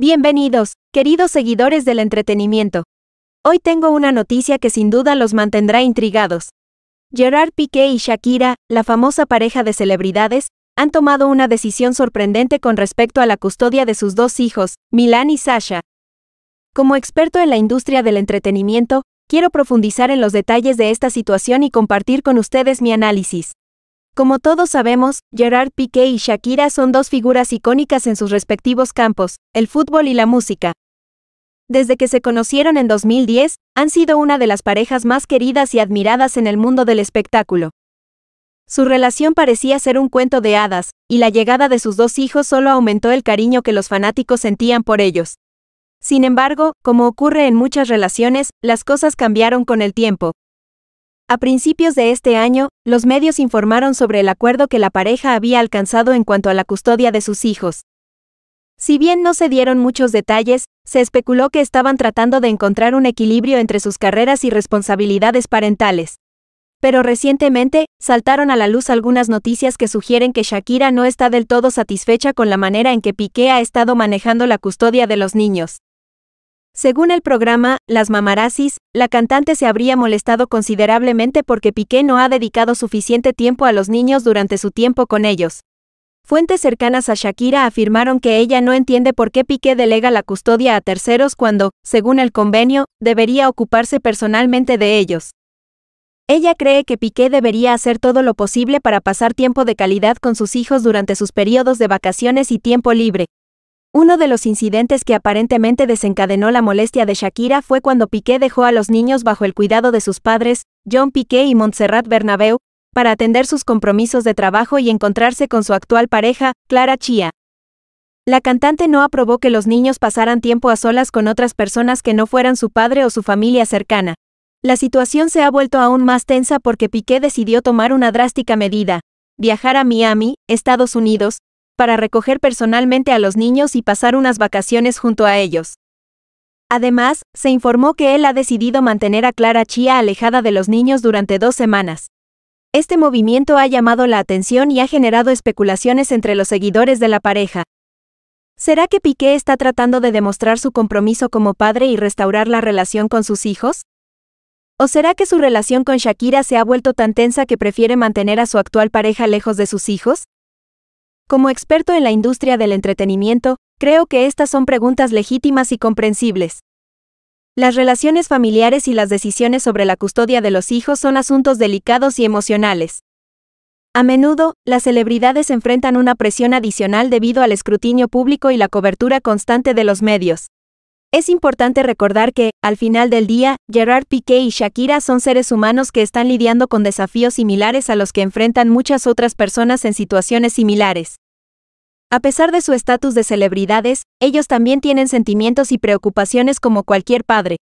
Bienvenidos, queridos seguidores del entretenimiento. Hoy tengo una noticia que sin duda los mantendrá intrigados. Gerard Piqué y Shakira, la famosa pareja de celebridades, han tomado una decisión sorprendente con respecto a la custodia de sus dos hijos, Milán y Sasha. Como experto en la industria del entretenimiento, quiero profundizar en los detalles de esta situación y compartir con ustedes mi análisis. Como todos sabemos, Gerard Piqué y Shakira son dos figuras icónicas en sus respectivos campos, el fútbol y la música. Desde que se conocieron en 2010, han sido una de las parejas más queridas y admiradas en el mundo del espectáculo. Su relación parecía ser un cuento de hadas, y la llegada de sus dos hijos solo aumentó el cariño que los fanáticos sentían por ellos. Sin embargo, como ocurre en muchas relaciones, las cosas cambiaron con el tiempo, a principios de este año, los medios informaron sobre el acuerdo que la pareja había alcanzado en cuanto a la custodia de sus hijos. Si bien no se dieron muchos detalles, se especuló que estaban tratando de encontrar un equilibrio entre sus carreras y responsabilidades parentales. Pero recientemente, saltaron a la luz algunas noticias que sugieren que Shakira no está del todo satisfecha con la manera en que Piqué ha estado manejando la custodia de los niños. Según el programa Las Mamarasis, la cantante se habría molestado considerablemente porque Piqué no ha dedicado suficiente tiempo a los niños durante su tiempo con ellos. Fuentes cercanas a Shakira afirmaron que ella no entiende por qué Piqué delega la custodia a terceros cuando, según el convenio, debería ocuparse personalmente de ellos. Ella cree que Piqué debería hacer todo lo posible para pasar tiempo de calidad con sus hijos durante sus periodos de vacaciones y tiempo libre, uno de los incidentes que aparentemente desencadenó la molestia de Shakira fue cuando Piqué dejó a los niños bajo el cuidado de sus padres, John Piqué y Montserrat Bernabeu, para atender sus compromisos de trabajo y encontrarse con su actual pareja, Clara Chia. La cantante no aprobó que los niños pasaran tiempo a solas con otras personas que no fueran su padre o su familia cercana. La situación se ha vuelto aún más tensa porque Piqué decidió tomar una drástica medida, viajar a Miami, Estados Unidos, para recoger personalmente a los niños y pasar unas vacaciones junto a ellos. Además, se informó que él ha decidido mantener a Clara Chia alejada de los niños durante dos semanas. Este movimiento ha llamado la atención y ha generado especulaciones entre los seguidores de la pareja. ¿Será que Piqué está tratando de demostrar su compromiso como padre y restaurar la relación con sus hijos? ¿O será que su relación con Shakira se ha vuelto tan tensa que prefiere mantener a su actual pareja lejos de sus hijos? Como experto en la industria del entretenimiento, creo que estas son preguntas legítimas y comprensibles. Las relaciones familiares y las decisiones sobre la custodia de los hijos son asuntos delicados y emocionales. A menudo, las celebridades enfrentan una presión adicional debido al escrutinio público y la cobertura constante de los medios. Es importante recordar que, al final del día, Gerard Piqué y Shakira son seres humanos que están lidiando con desafíos similares a los que enfrentan muchas otras personas en situaciones similares. A pesar de su estatus de celebridades, ellos también tienen sentimientos y preocupaciones como cualquier padre.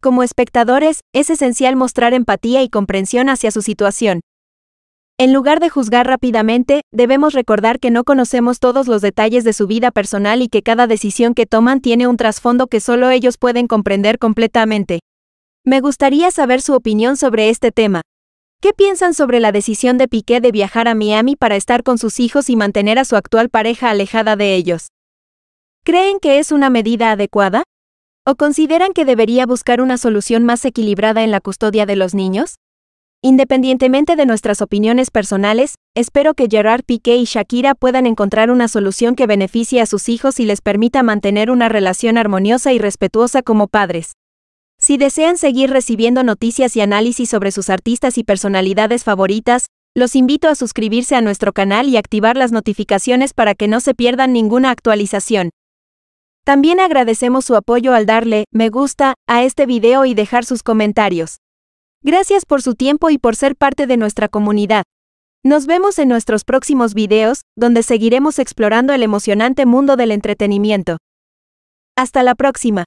Como espectadores, es esencial mostrar empatía y comprensión hacia su situación. En lugar de juzgar rápidamente, debemos recordar que no conocemos todos los detalles de su vida personal y que cada decisión que toman tiene un trasfondo que solo ellos pueden comprender completamente. Me gustaría saber su opinión sobre este tema. ¿Qué piensan sobre la decisión de Piqué de viajar a Miami para estar con sus hijos y mantener a su actual pareja alejada de ellos? ¿Creen que es una medida adecuada? ¿O consideran que debería buscar una solución más equilibrada en la custodia de los niños? Independientemente de nuestras opiniones personales, espero que Gerard Piqué y Shakira puedan encontrar una solución que beneficie a sus hijos y les permita mantener una relación armoniosa y respetuosa como padres. Si desean seguir recibiendo noticias y análisis sobre sus artistas y personalidades favoritas, los invito a suscribirse a nuestro canal y activar las notificaciones para que no se pierdan ninguna actualización. También agradecemos su apoyo al darle me gusta a este video y dejar sus comentarios. Gracias por su tiempo y por ser parte de nuestra comunidad. Nos vemos en nuestros próximos videos, donde seguiremos explorando el emocionante mundo del entretenimiento. Hasta la próxima.